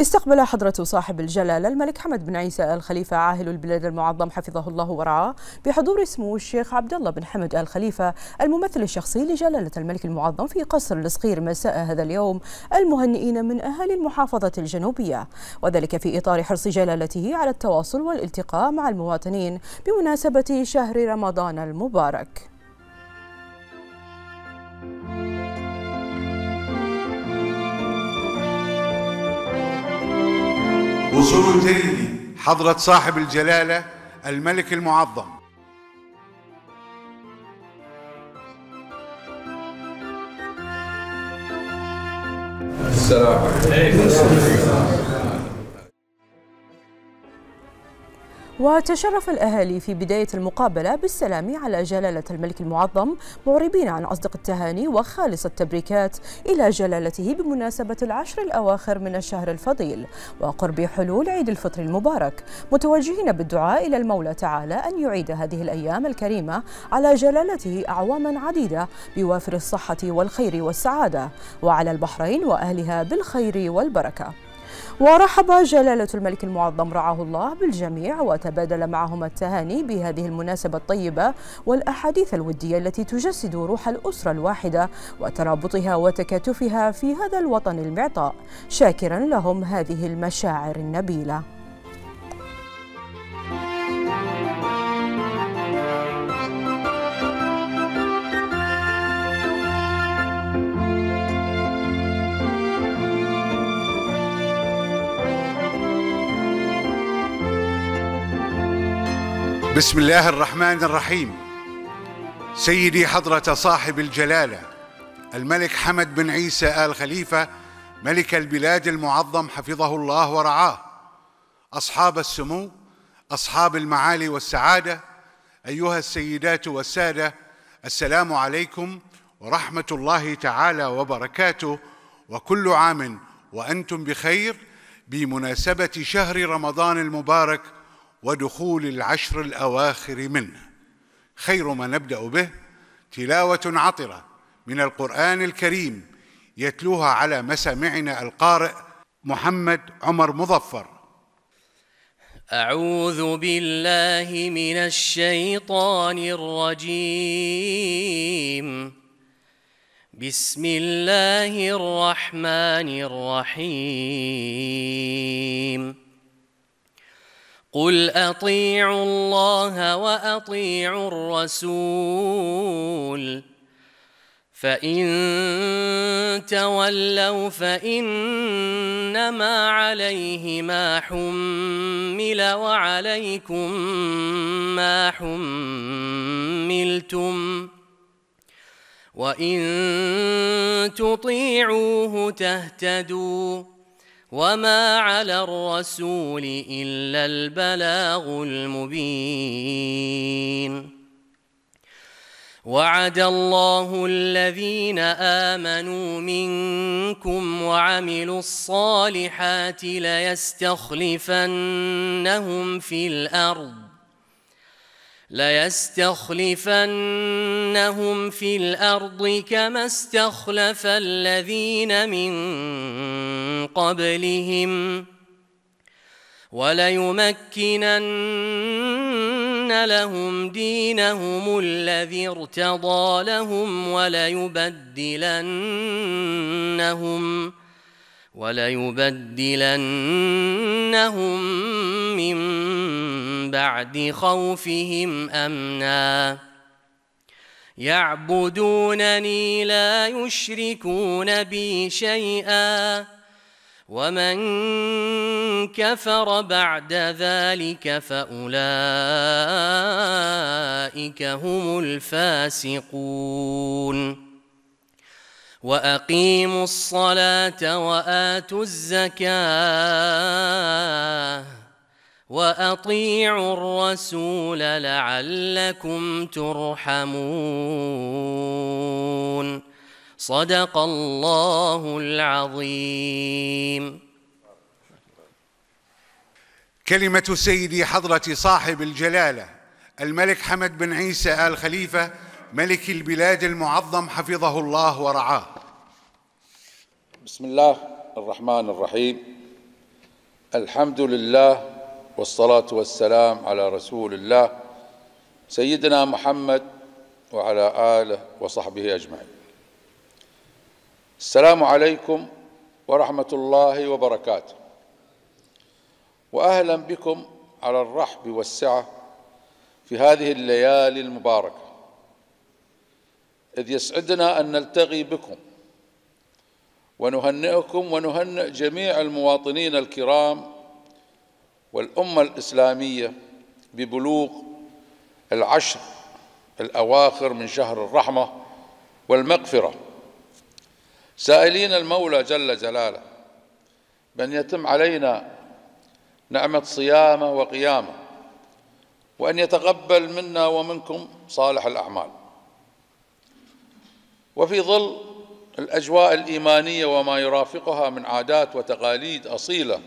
استقبل حضرة صاحب الجلالة الملك حمد بن عيسى الخليفة عاهل البلاد المعظم حفظه الله ورعاه بحضور سمو الشيخ عبد الله بن حمد الخليفة الممثل الشخصي لجلالة الملك المعظم في قصر الصغير مساء هذا اليوم المهنئين من أهالي المحافظة الجنوبية وذلك في إطار حرص جلالته على التواصل والالتقاء مع المواطنين بمناسبة شهر رمضان المبارك وصول جديد حضرة صاحب الجلالة الملك المعظم السلام عليكم وتشرف الأهالي في بداية المقابلة بالسلام على جلالة الملك المعظم معربين عن أصدق التهاني وخالص التبريكات إلى جلالته بمناسبة العشر الأواخر من الشهر الفضيل وقرب حلول عيد الفطر المبارك متوجهين بالدعاء إلى المولى تعالى أن يعيد هذه الأيام الكريمة على جلالته أعواما عديدة بوافر الصحة والخير والسعادة وعلى البحرين وأهلها بالخير والبركة ورحب جلالة الملك المعظم رعاه الله بالجميع وتبادل معهم التهاني بهذه المناسبة الطيبة والأحاديث الودية التي تجسد روح الأسرة الواحدة وترابطها وتكاتفها في هذا الوطن المعطاء شاكرا لهم هذه المشاعر النبيله بسم الله الرحمن الرحيم سيدي حضرة صاحب الجلالة الملك حمد بن عيسى آل خليفة ملك البلاد المعظم حفظه الله ورعاه أصحاب السمو أصحاب المعالي والسعادة أيها السيدات والسادة السلام عليكم ورحمة الله تعالى وبركاته وكل عام وأنتم بخير بمناسبة شهر رمضان المبارك ودخول العشر الأواخر منه خير ما نبدأ به تلاوة عطرة من القرآن الكريم يتلوها على مسامعنا القارئ محمد عمر مظفر أعوذ بالله من الشيطان الرجيم بسم الله الرحمن الرحيم قل اطيعوا الله واطيعوا الرسول فان تولوا فانما عليه ما حمل وعليكم ما حملتم وان تطيعوه تهتدوا وما على الرسول الا البلاغ المبين وعد الله الذين امنوا منكم وعملوا الصالحات ليستخلفنهم في الارض ليستخلفنهم في الارض كما استخلف الذين من قبلهم وليمكنن لهم دينهم الذي ارتضى لهم وليبدلنهم وليبدلنهم من بعد خوفهم امنا يعبدونني لا يشركون بي شيئا ومن كفر بعد ذلك فاولئك هم الفاسقون واقيموا الصلاه واتوا الزكاه واطيعوا الرسول لعلكم ترحمون صدق الله العظيم كلمه سيدي حضره صاحب الجلاله الملك حمد بن عيسى ال خليفه ملك البلاد المعظم حفظه الله ورعاه بسم الله الرحمن الرحيم الحمد لله والصلاة والسلام على رسول الله سيدنا محمد وعلى آله وصحبه أجمعين السلام عليكم ورحمة الله وبركاته وأهلا بكم على الرحب والسعة في هذه الليالي المباركة إذ يسعدنا أن نلتقي بكم ونهنئكم ونهنئ جميع المواطنين الكرام والأمة الإسلامية ببلوغ العشر الأواخر من شهر الرحمة والمغفرة سائلين المولى جل جلاله بأن يتم علينا نعمة صيامه وقيامه وأن يتقبل منا ومنكم صالح الأعمال وفي ظل الأجواء الإيمانية وما يرافقها من عادات وتقاليد أصيلة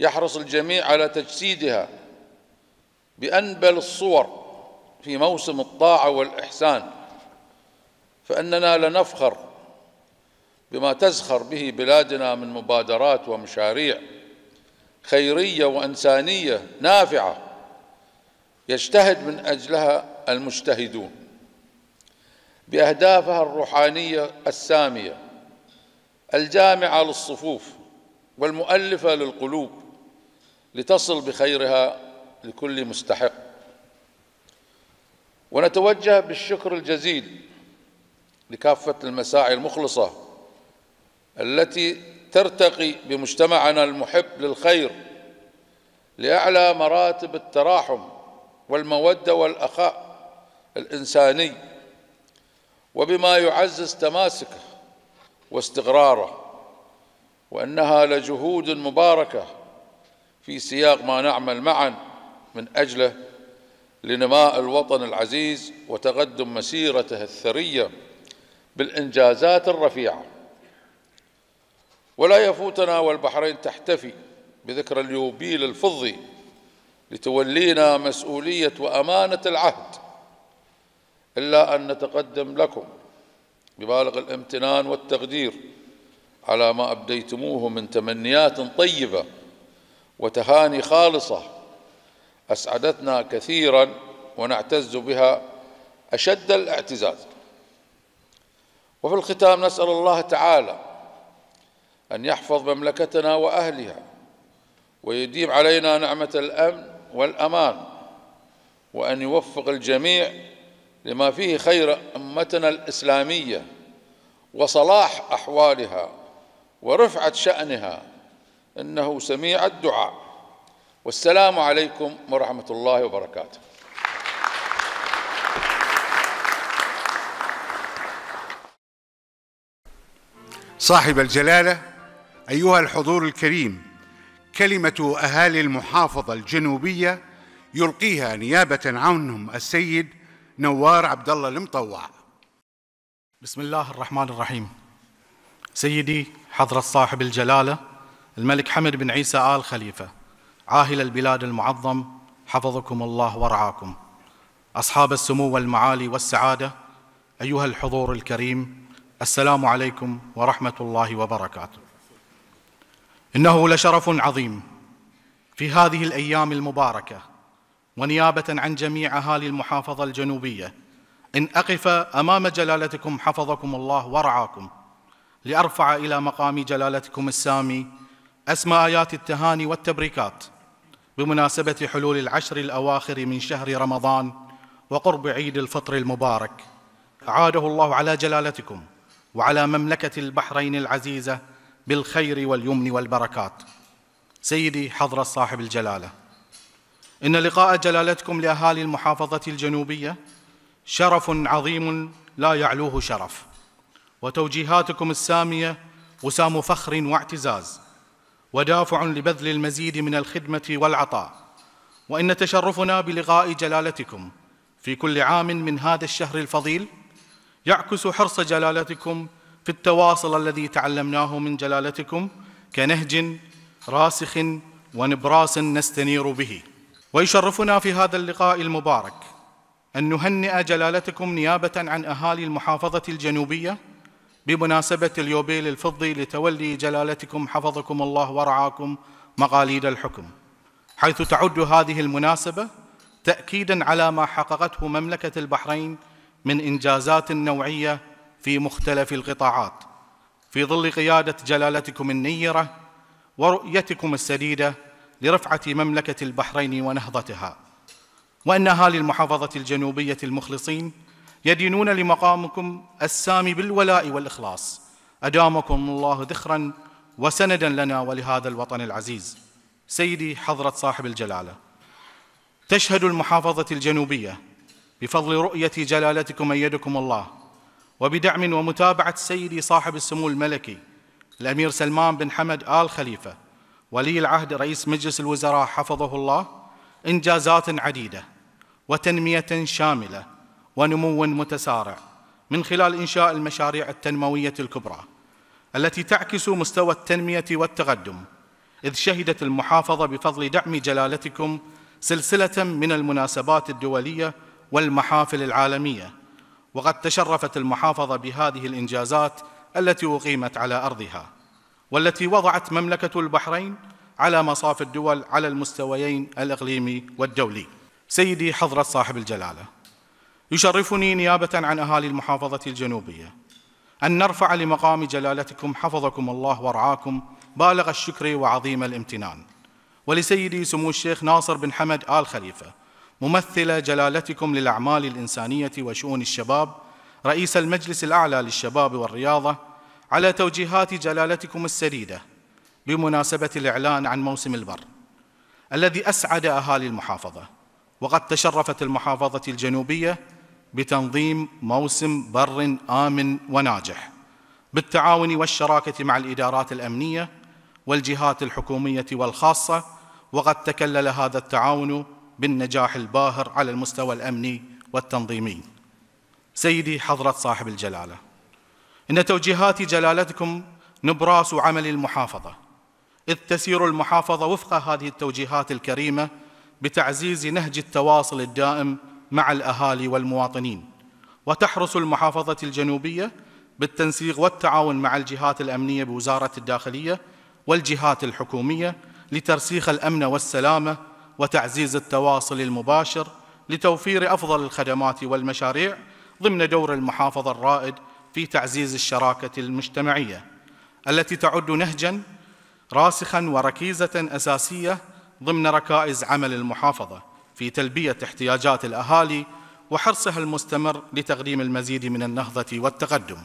يحرص الجميع على تجسيدها بأنبل الصور في موسم الطاعة والإحسان فإننا لنفخر بما تزخر به بلادنا من مبادرات ومشاريع خيرية وإنسانية نافعة يجتهد من أجلها المجتهدون باهدافها الروحانيه الساميه الجامعه للصفوف والمؤلفه للقلوب لتصل بخيرها لكل مستحق ونتوجه بالشكر الجزيل لكافه المساعي المخلصه التي ترتقي بمجتمعنا المحب للخير لاعلى مراتب التراحم والموده والاخاء الانساني وبما يعزز تماسكه واستقراره وانها لجهود مباركه في سياق ما نعمل معا من اجله لنماء الوطن العزيز وتقدم مسيرته الثريه بالانجازات الرفيعه ولا يفوتنا والبحرين تحتفي بذكرى اليوبيل الفضي لتولينا مسؤوليه وامانه العهد إلا أن نتقدم لكم ببالغ الامتنان والتقدير على ما أبديتموه من تمنيات طيبة وتهاني خالصة أسعدتنا كثيرا ونعتز بها أشد الاعتزاز وفي الختام نسأل الله تعالى أن يحفظ مملكتنا وأهلها ويديم علينا نعمة الأمن والأمان وأن يوفق الجميع لما فيه خير أمتنا الإسلامية وصلاح أحوالها ورفعة شأنها إنه سميع الدعاء والسلام عليكم ورحمة الله وبركاته صاحب الجلالة أيها الحضور الكريم كلمة أهالي المحافظة الجنوبية يلقيها نيابة عنهم السيد نوار عبد الله المطوع بسم الله الرحمن الرحيم سيدي حضرة صاحب الجلالة الملك حمد بن عيسى آل خليفة عاهل البلاد المعظم حفظكم الله ورعاكم أصحاب السمو والمعالي والسعادة أيها الحضور الكريم السلام عليكم ورحمة الله وبركاته إنه لشرف عظيم في هذه الأيام المباركة ونيابة عن جميع أهالي المحافظة الجنوبية إن أقف أمام جلالتكم حفظكم الله ورعاكم لأرفع إلى مقام جلالتكم السامي أسمى آيات التهاني والتبريكات بمناسبة حلول العشر الأواخر من شهر رمضان وقرب عيد الفطر المبارك أعاده الله على جلالتكم وعلى مملكة البحرين العزيزة بالخير واليمن والبركات سيدي حضرة صاحب الجلاله إن لقاء جلالتكم لأهالي المحافظة الجنوبية شرف عظيم لا يعلوه شرف وتوجيهاتكم السامية وسام فخر واعتزاز ودافع لبذل المزيد من الخدمة والعطاء وإن تشرفنا بلقاء جلالتكم في كل عام من هذا الشهر الفضيل يعكس حرص جلالتكم في التواصل الذي تعلمناه من جلالتكم كنهج راسخ ونبراس نستنير به ويشرفنا في هذا اللقاء المبارك أن نهنئ جلالتكم نيابة عن أهالي المحافظة الجنوبية بمناسبة اليوبيل الفضي لتولي جلالتكم حفظكم الله ورعاكم مقاليد الحكم حيث تعد هذه المناسبة تأكيداً على ما حققته مملكة البحرين من إنجازات نوعية في مختلف القطاعات في ظل قيادة جلالتكم النيرة ورؤيتكم السديدة لرفعة مملكة البحرين ونهضتها وأن أهالي المحافظة الجنوبية المخلصين يدينون لمقامكم السامي بالولاء والإخلاص أدامكم الله ذخرا وسندا لنا ولهذا الوطن العزيز سيدي حضرة صاحب الجلالة تشهد المحافظة الجنوبية بفضل رؤية جلالتكم أيدكم الله وبدعم ومتابعة سيدي صاحب السمو الملكي الأمير سلمان بن حمد آل خليفة ولي العهد رئيس مجلس الوزراء حفظه الله إنجازات عديدة وتنمية شاملة ونمو متسارع من خلال إنشاء المشاريع التنموية الكبرى التي تعكس مستوى التنمية والتقدم إذ شهدت المحافظة بفضل دعم جلالتكم سلسلة من المناسبات الدولية والمحافل العالمية وقد تشرفت المحافظة بهذه الإنجازات التي أقيمت على أرضها والتي وضعت مملكة البحرين على مصاف الدول على المستويين الإقليمي والدولي سيدي حضرة صاحب الجلالة يشرفني نيابة عن أهالي المحافظة الجنوبية أن نرفع لمقام جلالتكم حفظكم الله ورعاكم بالغ الشكر وعظيم الامتنان ولسيدي سمو الشيخ ناصر بن حمد آل خليفة ممثل جلالتكم للأعمال الإنسانية وشؤون الشباب رئيس المجلس الأعلى للشباب والرياضة على توجيهات جلالتكم السديدة بمناسبة الإعلان عن موسم البر الذي أسعد أهالي المحافظة وقد تشرفت المحافظة الجنوبية بتنظيم موسم بر آمن وناجح بالتعاون والشراكة مع الإدارات الأمنية والجهات الحكومية والخاصة وقد تكلل هذا التعاون بالنجاح الباهر على المستوى الأمني والتنظيمي سيدي حضرة صاحب الجلاله إن توجيهات جلالتكم نبراس عمل المحافظة إذ تسير المحافظة وفق هذه التوجيهات الكريمة بتعزيز نهج التواصل الدائم مع الأهالي والمواطنين وتحرص المحافظة الجنوبية بالتنسيق والتعاون مع الجهات الأمنية بوزارة الداخلية والجهات الحكومية لترسيخ الأمن والسلامة وتعزيز التواصل المباشر لتوفير أفضل الخدمات والمشاريع ضمن دور المحافظة الرائد في تعزيز الشراكة المجتمعية التي تعد نهجاً راسخاً وركيزة أساسية ضمن ركائز عمل المحافظة في تلبية احتياجات الأهالي وحرصها المستمر لتقديم المزيد من النهضة والتقدم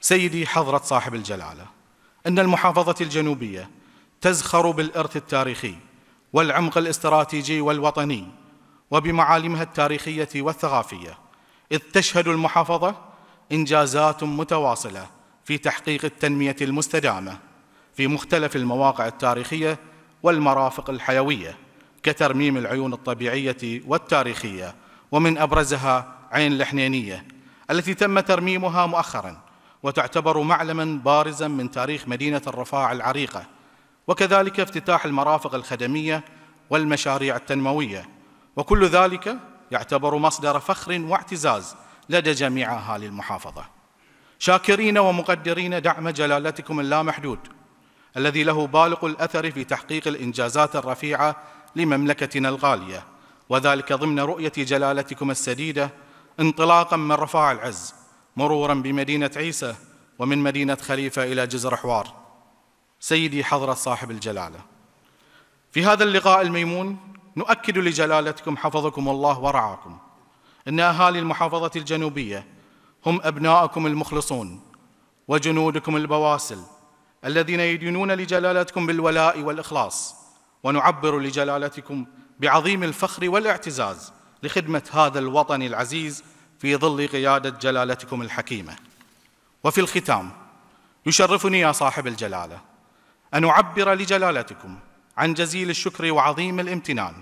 سيدي حضرة صاحب الجلالة إن المحافظة الجنوبية تزخر بالإرث التاريخي والعمق الاستراتيجي والوطني وبمعالمها التاريخية والثقافية إذ تشهد المحافظة إنجازات متواصلة في تحقيق التنمية المستدامة في مختلف المواقع التاريخية والمرافق الحيوية كترميم العيون الطبيعية والتاريخية ومن أبرزها عين الحنينية التي تم ترميمها مؤخرا وتعتبر معلما بارزا من تاريخ مدينة الرفاع العريقة وكذلك افتتاح المرافق الخدمية والمشاريع التنموية وكل ذلك يعتبر مصدر فخر واعتزاز لدى جميع أهالي المحافظة شاكرين ومقدرين دعم جلالتكم اللامحدود الذي له بالغ الأثر في تحقيق الإنجازات الرفيعة لمملكتنا الغالية وذلك ضمن رؤية جلالتكم السديدة انطلاقاً من رفاع العز مروراً بمدينة عيسى ومن مدينة خليفة إلى جزر حوار سيدي حضرة صاحب الجلالة في هذا اللقاء الميمون نؤكد لجلالتكم حفظكم الله ورعاكم إن أهالي المحافظة الجنوبية هم ابناءكم المخلصون وجنودكم البواسل الذين يدينون لجلالتكم بالولاء والإخلاص ونعبر لجلالتكم بعظيم الفخر والاعتزاز لخدمة هذا الوطن العزيز في ظل قيادة جلالتكم الحكيمة وفي الختام يشرفني يا صاحب الجلالة أن أعبر لجلالتكم عن جزيل الشكر وعظيم الامتنان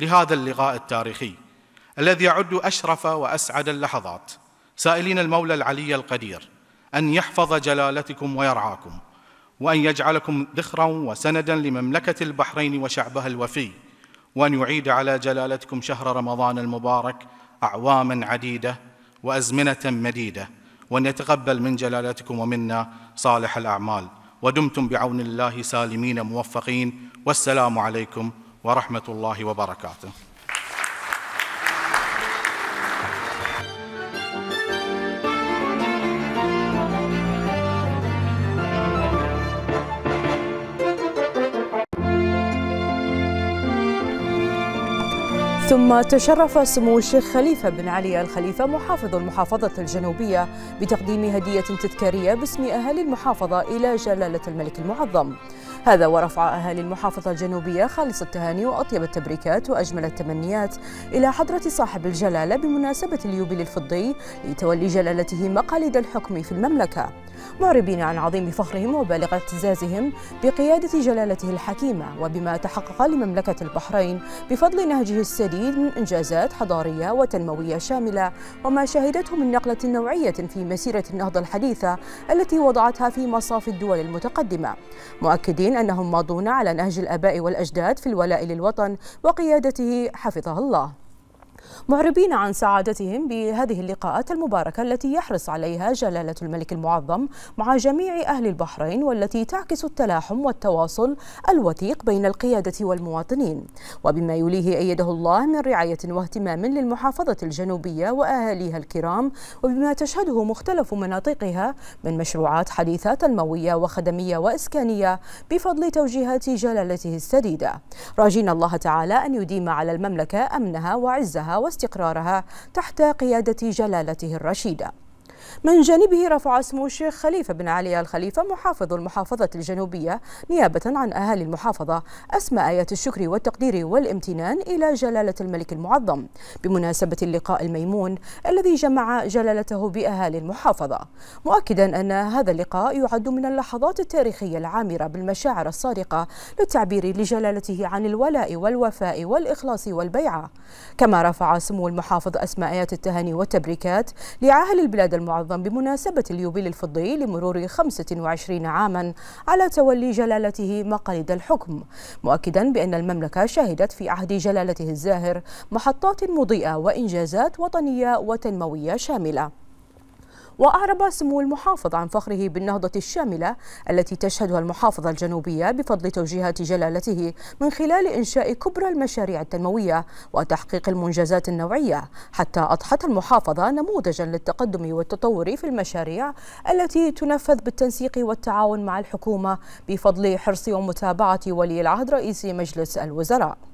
لهذا اللقاء التاريخي الذي يعد أشرف وأسعد اللحظات سائلين المولى العلي القدير أن يحفظ جلالتكم ويرعاكم وأن يجعلكم ذخرا وسندا لمملكة البحرين وشعبها الوفي وأن يعيد على جلالتكم شهر رمضان المبارك أعواما عديدة وأزمنة مديدة وأن يتقبل من جلالتكم ومنا صالح الأعمال ودمتم بعون الله سالمين موفقين والسلام عليكم ورحمة الله وبركاته ثم تشرف سمو الشيخ خليفة بن علي الخليفة محافظ المحافظة الجنوبية بتقديم هدية تذكارية باسم أهالي المحافظة إلى جلالة الملك المعظم هذا ورفع أهالي المحافظة الجنوبية خالص التهاني وأطيب التبريكات وأجمل التمنيات إلى حضرة صاحب الجلالة بمناسبة اليوبيل الفضي لتولي جلالته مقاليد الحكم في المملكة معربين عن عظيم فخرهم وبالغ اعتزازهم بقيادة جلالته الحكيمة وبما تحقق لمملكة البحرين بفضل نهجه السديد من إنجازات حضارية وتنموية شاملة وما شهدته من نقلة نوعية في مسيرة النهضة الحديثة التي وضعتها في مصاف الدول المتقدمة مؤكدين أنهم ماضون على نهج الآباء والأجداد في الولاء للوطن وقيادته حفظه الله معربين عن سعادتهم بهذه اللقاءات المباركة التي يحرص عليها جلالة الملك المعظم مع جميع أهل البحرين والتي تعكس التلاحم والتواصل الوثيق بين القيادة والمواطنين وبما يليه أيده الله من رعاية واهتمام للمحافظة الجنوبية وأهاليها الكرام وبما تشهده مختلف مناطقها من مشروعات حديثة تنموية وخدمية وإسكانية بفضل توجيهات جلالته السديدة راجين الله تعالى أن يديم على المملكة أمنها وعزها واستقرارها واستقرارها تحت قيادة جلالته الرشيدة من جانبه رفع اسم الشيخ خليفة بن علي الخليفة محافظ المحافظة الجنوبية نيابة عن أهالي المحافظة أسماء آيات الشكر والتقدير والامتنان إلى جلالة الملك المعظم بمناسبة اللقاء الميمون الذي جمع جلالته بأهالي المحافظة مؤكدا أن هذا اللقاء يعد من اللحظات التاريخية العامرة بالمشاعر الصادقة للتعبير لجلالته عن الولاء والوفاء والإخلاص والبيعة كما رفع سمو المحافظ أسماء آيات التهاني والتبريكات لعاهل البلاد المعظم المعظم بمناسبة اليوبيل الفضي لمرور 25 عاما على تولي جلالته مقاليد الحكم مؤكدا بأن المملكة شهدت في عهد جلالته الزاهر محطات مضيئة وإنجازات وطنية وتنموية شاملة وأعرب سمو المحافظ عن فخره بالنهضة الشاملة التي تشهدها المحافظة الجنوبية بفضل توجيهات جلالته من خلال إنشاء كبرى المشاريع التنموية وتحقيق المنجزات النوعية حتى أضحت المحافظة نموذجا للتقدم والتطور في المشاريع التي تنفذ بالتنسيق والتعاون مع الحكومة بفضل حرص ومتابعة ولي العهد رئيس مجلس الوزراء